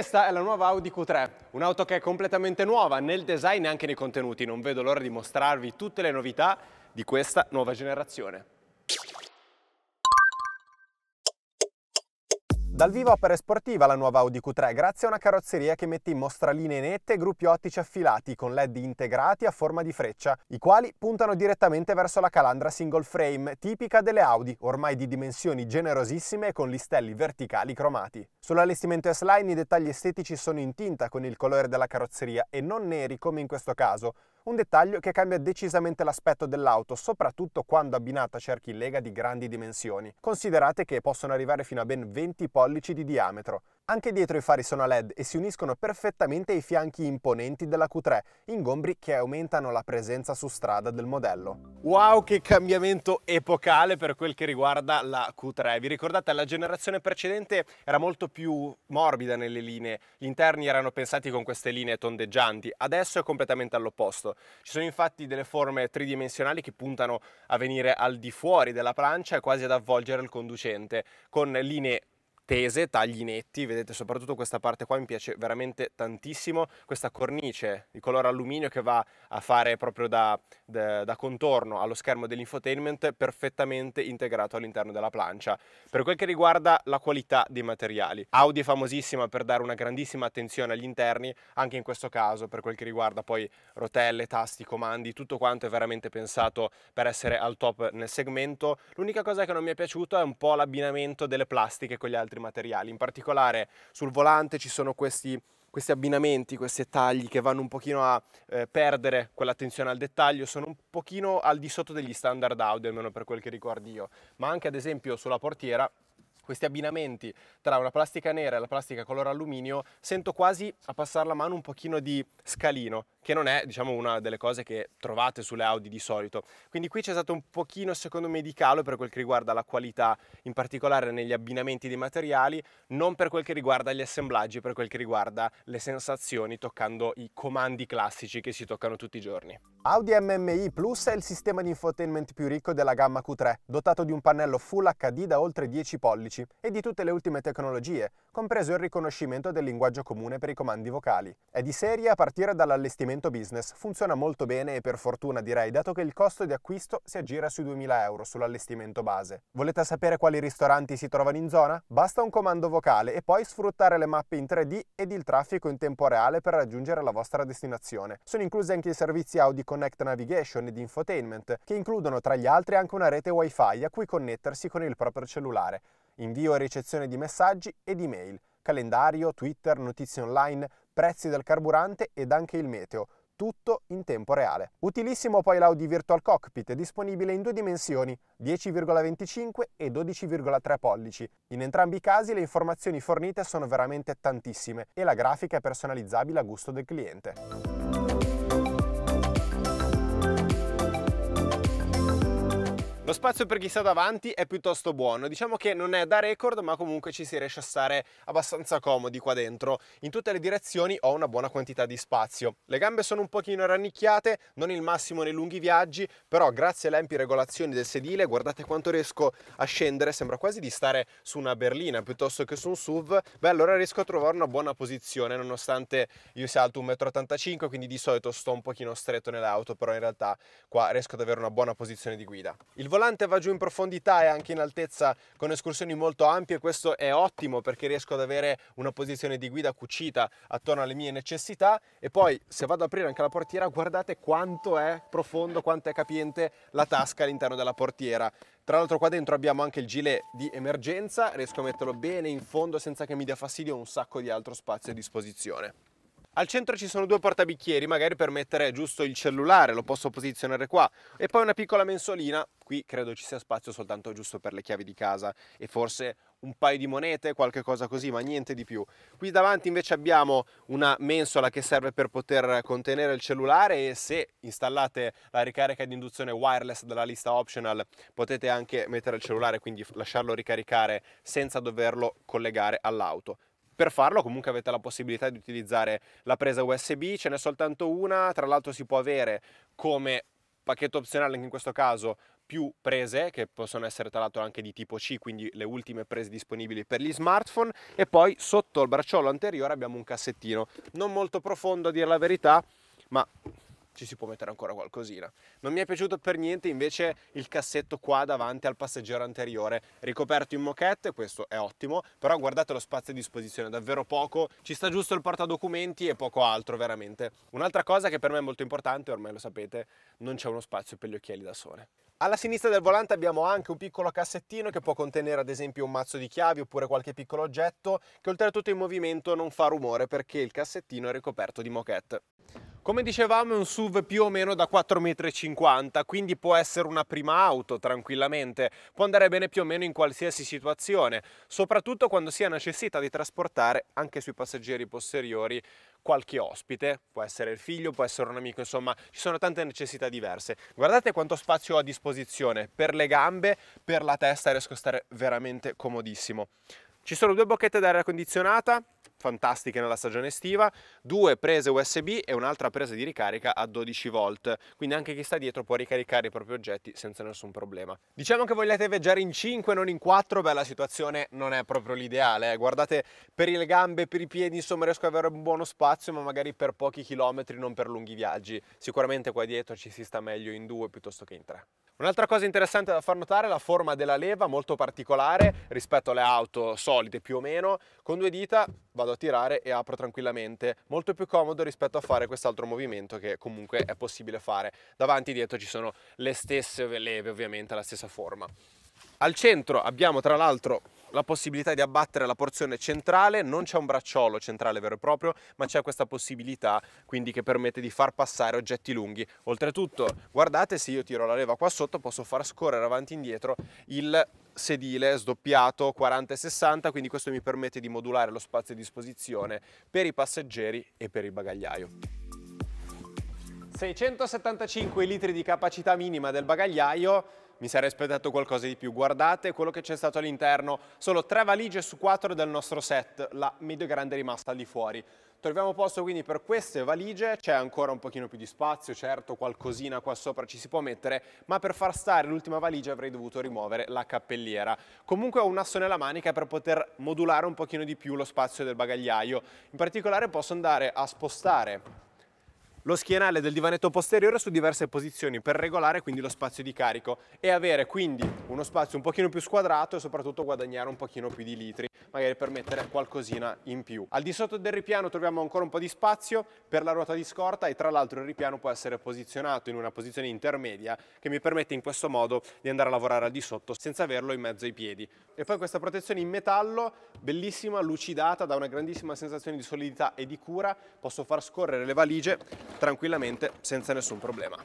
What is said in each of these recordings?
Questa è la nuova Audi Q3, un'auto che è completamente nuova nel design e anche nei contenuti. Non vedo l'ora di mostrarvi tutte le novità di questa nuova generazione. Dal vivo opera sportiva la nuova Audi Q3 grazie a una carrozzeria che mette in mostra linee nette e gruppi ottici affilati con LED integrati a forma di freccia, i quali puntano direttamente verso la calandra single frame tipica delle Audi, ormai di dimensioni generosissime e con listelli verticali cromati. Sull'allestimento S-Line i dettagli estetici sono in tinta con il colore della carrozzeria e non neri come in questo caso, un dettaglio che cambia decisamente l'aspetto dell'auto, soprattutto quando abbinata a cerchi in lega di grandi dimensioni. Considerate che possono arrivare fino a ben 20 pollici di diametro. Anche dietro i fari sono a LED e si uniscono perfettamente ai fianchi imponenti della Q3, ingombri che aumentano la presenza su strada del modello. Wow, che cambiamento epocale per quel che riguarda la Q3. Vi ricordate, la generazione precedente era molto più morbida nelle linee, gli interni erano pensati con queste linee tondeggianti, adesso è completamente all'opposto. Ci sono infatti delle forme tridimensionali che puntano a venire al di fuori della plancia e quasi ad avvolgere il conducente, con linee tese, tagli netti, vedete soprattutto questa parte qua mi piace veramente tantissimo, questa cornice di colore alluminio che va a fare proprio da, da, da contorno allo schermo dell'infotainment perfettamente integrato all'interno della plancia. Per quel che riguarda la qualità dei materiali, Audi è famosissima per dare una grandissima attenzione agli interni, anche in questo caso per quel che riguarda poi rotelle, tasti, comandi, tutto quanto è veramente pensato per essere al top nel segmento. L'unica cosa che non mi è piaciuto è un po' l'abbinamento delle plastiche con gli altri altri materiali. In particolare sul volante ci sono questi questi abbinamenti, questi tagli che vanno un pochino a eh, perdere quell'attenzione al dettaglio, sono un pochino al di sotto degli standard audio, almeno per quel che ricordo io, ma anche ad esempio sulla portiera questi abbinamenti tra una plastica nera e la plastica color alluminio, sento quasi a passare la mano un pochino di scalino, che non è diciamo una delle cose che trovate sulle Audi di solito. Quindi qui c'è stato un pochino secondo me di calo per quel che riguarda la qualità, in particolare negli abbinamenti dei materiali, non per quel che riguarda gli assemblaggi, per quel che riguarda le sensazioni toccando i comandi classici che si toccano tutti i giorni. Audi MMI Plus è il sistema di infotainment più ricco della gamma Q3, dotato di un pannello Full HD da oltre 10 pollici informatici e di tutte le ultime tecnologie, compreso il riconoscimento del linguaggio comune per i comandi vocali. È di serie a partire dall'allestimento business, funziona molto bene e per fortuna direi, dato che il costo di acquisto si aggira sui 2000 euro sull'allestimento base. Volete sapere quali ristoranti si trovano in zona? Basta un comando vocale e poi sfruttare le mappe in 3D ed il traffico in tempo reale per raggiungere la vostra destinazione. Sono inclusi anche i servizi Audi Connect Navigation ed Infotainment, che includono tra gli altri anche una rete wifi a cui connettersi con il proprio cellulare, invio e ricezione di messaggi ed email, calendario, Twitter, notizie online, prezzi del carburante ed anche il meteo, tutto in tempo reale. Utilissimo poi l'Audi Virtual Cockpit, disponibile in due dimensioni, 10,25 e 12,3 pollici. In entrambi i casi le informazioni fornite sono veramente tantissime e la grafica è personalizzabile a gusto del cliente. Lo spazio per chi sta davanti è piuttosto buono, diciamo che non è da record ma comunque ci si riesce a stare abbastanza comodi qua dentro. In tutte le direzioni ho una buona quantità di spazio. Le gambe sono un pochino rannicchiate, non il massimo nei lunghi viaggi, però grazie alle ampi regolazioni del sedile guardate quanto riesco a scendere, sembra quasi di stare su una berlina piuttosto che su un SUV, beh allora riesco a trovare una buona posizione nonostante io sia alto 1,85 m quindi di solito sto un pochino stretto nell'auto, però in realtà qua riesco ad avere una buona posizione di guida. Il volante volante va giù in profondità e anche in altezza con escursioni molto ampie, questo è ottimo perché riesco ad avere una posizione di guida cucita attorno alle mie necessità e poi se vado ad aprire anche la portiera guardate quanto è profondo, quanto è capiente la tasca all'interno della portiera. Tra l'altro qua dentro abbiamo anche il gilet di emergenza, riesco a metterlo bene in fondo senza che mi dia fastidio un sacco di altro spazio a disposizione. Al centro ci sono due portabicchieri, magari per mettere giusto il cellulare, lo posso posizionare qua. E poi una piccola mensolina, qui credo ci sia spazio soltanto giusto per le chiavi di casa e forse un paio di monete, qualche cosa così, ma niente di più. Qui davanti invece abbiamo una mensola che serve per poter contenere il cellulare e se installate la ricarica di induzione wireless della lista optional potete anche mettere il cellulare, quindi lasciarlo ricaricare senza doverlo collegare all'auto. Per farlo comunque avete la possibilità di utilizzare la presa USB, ce n'è soltanto una, tra l'altro si può avere come pacchetto opzionale anche in questo caso più prese che possono essere tra l'altro anche di tipo C, quindi le ultime prese disponibili per gli smartphone e poi sotto il bracciolo anteriore abbiamo un cassettino non molto profondo a dire la verità, ma ci si può mettere ancora qualcosina. Non mi è piaciuto per niente invece il cassetto qua davanti al passeggero anteriore, ricoperto in moquette, questo è ottimo, però guardate lo spazio a disposizione, davvero poco, ci sta giusto il portadocumenti e poco altro veramente. Un'altra cosa che per me è molto importante, ormai lo sapete, non c'è uno spazio per gli occhiali da sole. Alla sinistra del volante abbiamo anche un piccolo cassettino che può contenere ad esempio un mazzo di chiavi oppure qualche piccolo oggetto che oltretutto in movimento non fa rumore perché il cassettino è ricoperto di moquette. Come dicevamo è un SUV più o meno da 4,50 m, quindi può essere una prima auto tranquillamente, può andare bene più o meno in qualsiasi situazione, soprattutto quando si ha necessità di trasportare anche sui passeggeri posteriori qualche ospite, può essere il figlio, può essere un amico, insomma ci sono tante necessità diverse. Guardate quanto spazio ho a disposizione per le gambe, per la testa, riesco a stare veramente comodissimo. Ci sono due bocchette d'aria condizionata, fantastiche nella stagione estiva, due prese USB e un'altra presa di ricarica a 12 volt, quindi anche chi sta dietro può ricaricare i propri oggetti senza nessun problema. Diciamo che vogliate viaggiare in 5 non in 4, beh la situazione non è proprio l'ideale, eh. guardate per le gambe, per i piedi, insomma riesco ad avere un buono spazio ma magari per pochi chilometri, non per lunghi viaggi, sicuramente qua dietro ci si sta meglio in due piuttosto che in tre. Un'altra cosa interessante da far notare è la forma della leva, molto particolare rispetto alle auto solide più o meno, con due dita vado a tirare e apro tranquillamente, molto più comodo rispetto a fare quest'altro movimento che comunque è possibile fare. Davanti e dietro ci sono le stesse leve, ovviamente la stessa forma. Al centro abbiamo tra l'altro la possibilità di abbattere la porzione centrale, non c'è un bracciolo centrale vero e proprio, ma c'è questa possibilità quindi che permette di far passare oggetti lunghi. Oltretutto, guardate, se io tiro la leva qua sotto posso far scorrere avanti e indietro il sedile sdoppiato 40 e 60, quindi questo mi permette di modulare lo spazio a disposizione per i passeggeri e per il bagagliaio. 675 litri di capacità minima del bagagliaio mi sarei aspettato qualcosa di più. Guardate quello che c'è stato all'interno, solo tre valigie su quattro del nostro set, la medio grande è rimasta lì fuori. Troviamo posto quindi per queste valigie, c'è ancora un pochino più di spazio, certo qualcosina qua sopra ci si può mettere, ma per far stare l'ultima valigia avrei dovuto rimuovere la cappelliera. Comunque ho un asso nella manica per poter modulare un pochino di più lo spazio del bagagliaio. In particolare posso andare a spostare lo schienale del divanetto posteriore su diverse posizioni per regolare quindi lo spazio di carico e avere quindi uno spazio un pochino più squadrato e soprattutto guadagnare un pochino più di litri magari per mettere qualcosina in più. Al di sotto del ripiano troviamo ancora un po' di spazio per la ruota di scorta e tra l'altro il ripiano può essere posizionato in una posizione intermedia che mi permette in questo modo di andare a lavorare al di sotto senza averlo in mezzo ai piedi. E poi questa protezione in metallo, bellissima, lucidata, dà una grandissima sensazione di solidità e di cura, posso far scorrere le valigie tranquillamente senza nessun problema.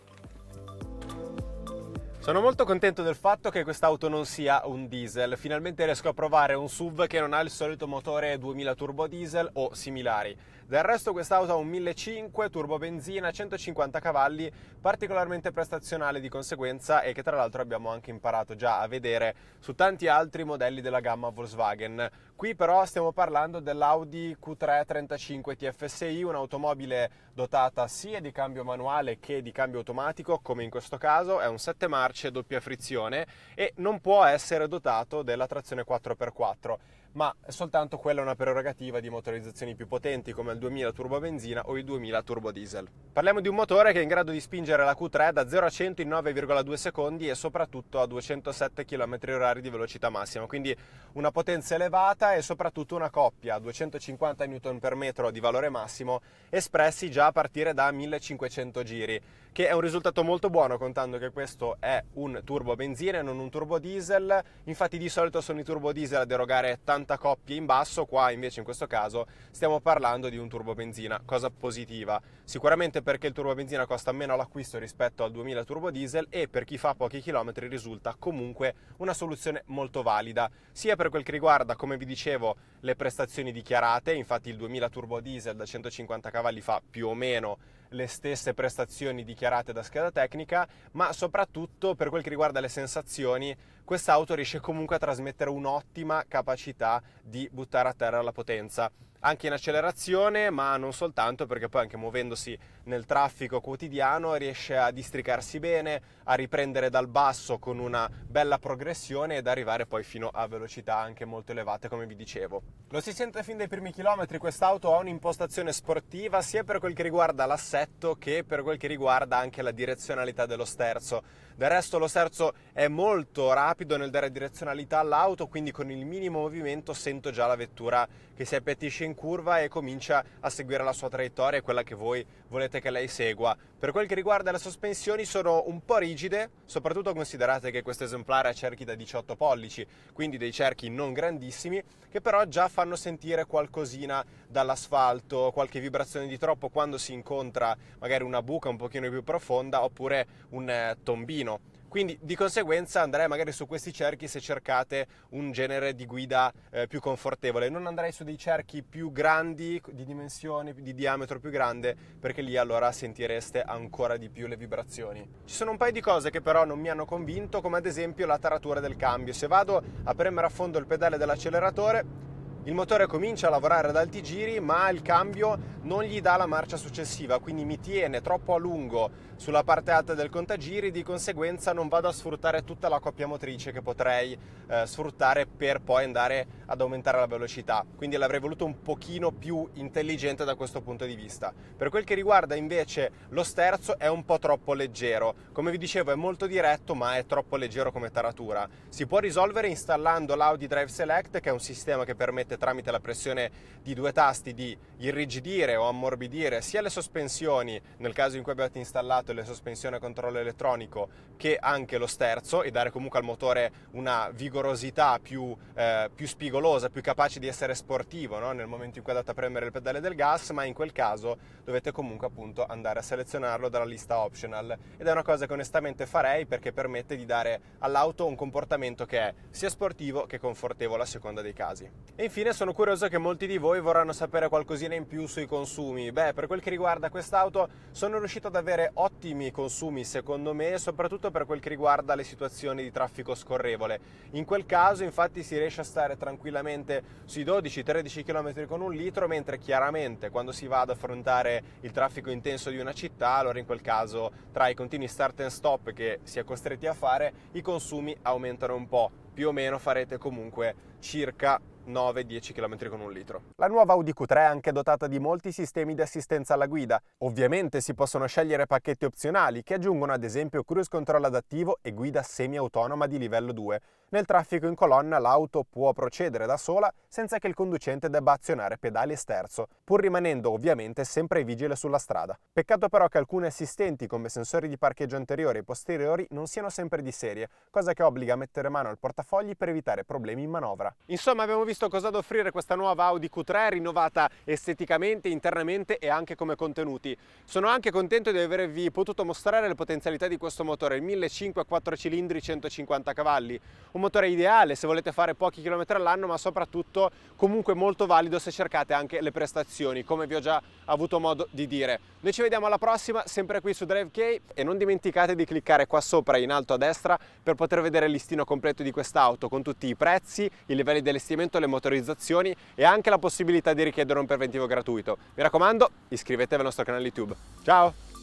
Sono molto contento del fatto che quest'auto non sia un diesel, finalmente riesco a provare un SUV che non ha il solito motore 2000 turbo diesel o similari. Del resto quest'auto ha un 1.5 turbo benzina, 150 cavalli, particolarmente prestazionale di conseguenza e che tra l'altro abbiamo anche imparato già a vedere su tanti altri modelli della gamma Volkswagen. Qui però stiamo parlando dell'Audi Q3 35 TFSI, un'automobile dotata sia di cambio manuale che di cambio automatico, come in questo caso è un 7 marce doppia frizione e non può essere dotato della trazione 4x4 ma è soltanto quella una prerogativa di motorizzazioni più potenti come il 2000 turbo benzina o il 2000 turbo diesel. Parliamo di un motore che è in grado di spingere la Q3 da 0 a 100 in 9,2 secondi e soprattutto a 207 km/h di velocità massima, quindi una potenza elevata questa è soprattutto una coppia 250 Nm di valore massimo espressi già a partire da 1500 giri che è un risultato molto buono contando che questo è un turbo benzina e non un turbo diesel. Infatti di solito sono i turbo diesel ad erogare tanta coppia in basso, qua invece in questo caso stiamo parlando di un turbo benzina, cosa positiva. Sicuramente perché il turbo benzina costa meno all'acquisto rispetto al 2000 turbo diesel e per chi fa pochi chilometri risulta comunque una soluzione molto valida, sia per quel che riguarda, come vi dicevo, le prestazioni dichiarate, infatti il 2000 turbo diesel da 150 cavalli fa più o meno le stesse prestazioni dichiarate da scheda tecnica, ma soprattutto per quel che riguarda le sensazioni, quest'auto riesce comunque a trasmettere un'ottima capacità di buttare a terra la potenza anche in accelerazione, ma non soltanto, perché poi anche muovendosi nel traffico quotidiano, riesce a districarsi bene, a riprendere dal basso con una bella progressione ed arrivare poi fino a velocità anche molto elevate come vi dicevo. Lo si sente fin dai primi chilometri, quest'auto ha un'impostazione sportiva sia per quel che riguarda l'assetto che per quel che riguarda anche la direzionalità dello sterzo. Del resto lo sterzo è molto rapido nel dare direzionalità all'auto, quindi con il minimo movimento sento già la vettura che si appiattisce in curva e comincia a seguire la sua traiettoria e quella che voi volete scelte che lei segua. Per quel che riguarda le sospensioni sono un po' rigide, soprattutto considerate che questo esemplare ha cerchi da 18 pollici, quindi dei cerchi non grandissimi, che però già fanno sentire qualcosina dall'asfalto, qualche vibrazione di troppo quando si incontra magari una buca un pochino più profonda oppure un eh, tombino quindi di conseguenza andrei magari su questi cerchi se cercate un genere di guida eh, più confortevole. Non andrei su dei cerchi più grandi, di dimensioni, di diametro più grande, perché lì allora sentireste ancora di più le vibrazioni. Ci sono un paio di cose che però non mi hanno convinto, come ad esempio la taratura del cambio. Se vado a premere a fondo il pedale dell'acceleratore, il motore comincia a lavorare ad alti giri ma il cambio non gli dà la marcia successiva, quindi mi tiene troppo a lungo sulla parte alta del contagiri, di conseguenza non vado a sfruttare tutta la coppia motrice che potrei eh, sfruttare per poi andare ad aumentare la velocità, quindi l'avrei voluto un pochino più intelligente da questo punto di vista. Per quel che riguarda invece lo sterzo è un po' troppo leggero, come vi dicevo è molto diretto ma è troppo leggero come taratura. Si può risolvere installando l'Audi Drive Select che è un sistema che permette permette tramite la pressione di due tasti di irrigidire o ammorbidire sia le sospensioni nel caso in cui abbiate installato le sospensioni a controllo elettronico che anche lo sterzo e dare comunque al motore una vigorosità più, eh, più spigolosa, più capace di essere sportivo no? nel momento in cui andate a premere il pedale del gas, ma in quel caso dovete comunque appunto andare a selezionarlo dalla lista optional ed è una cosa che onestamente farei perché permette di dare all'auto un comportamento che è sia sportivo che confortevole a seconda dei casi. E infine fine sono curioso che molti di voi vorranno sapere qualcosina in più sui consumi. Beh, per quel che riguarda quest'auto sono riuscito ad avere ottimi consumi secondo me, soprattutto per quel che riguarda le situazioni di traffico scorrevole. In quel caso infatti si riesce a stare tranquillamente sui 12-13 km con un litro, mentre chiaramente quando si va ad affrontare il traffico intenso di una città, allora in quel caso tra i continui start and stop che si è costretti a fare, i consumi aumentano un po'. Più o meno farete comunque circa 9-10 km con un litro. La nuova Audi Q3 è anche dotata di molti sistemi di assistenza alla guida. Ovviamente si possono scegliere pacchetti opzionali che aggiungono ad esempio cruise control adattivo e guida semi-autonoma di livello 2. Nel traffico in colonna l'auto può procedere da sola senza che il conducente debba azionare pedali e sterzo, pur rimanendo ovviamente sempre vigile sulla strada. Peccato però che alcuni assistenti come sensori di parcheggio anteriori e posteriori non siano sempre di serie, cosa che obbliga a mettere mano al portafogli per evitare problemi in manovra. Insomma abbiamo visto visto cosa da offrire questa nuova Audi Q3 rinnovata esteticamente, internamente e anche come contenuti. Sono anche contento di avervi potuto mostrare le potenzialità di questo motore, il 1500 4 cilindri 150 cavalli. Un motore ideale se volete fare pochi chilometri all'anno ma soprattutto comunque molto valido se cercate anche le prestazioni come vi ho già avuto modo di dire. Noi ci vediamo alla prossima sempre qui su DriveK e non dimenticate di cliccare qua sopra in alto a destra per poter vedere il listino completo di quest'auto con tutti i prezzi, i livelli di allestimento le le motorizzazioni e anche la possibilità di richiedere un preventivo gratuito. Mi raccomando, iscrivetevi al nostro canale YouTube. Ciao!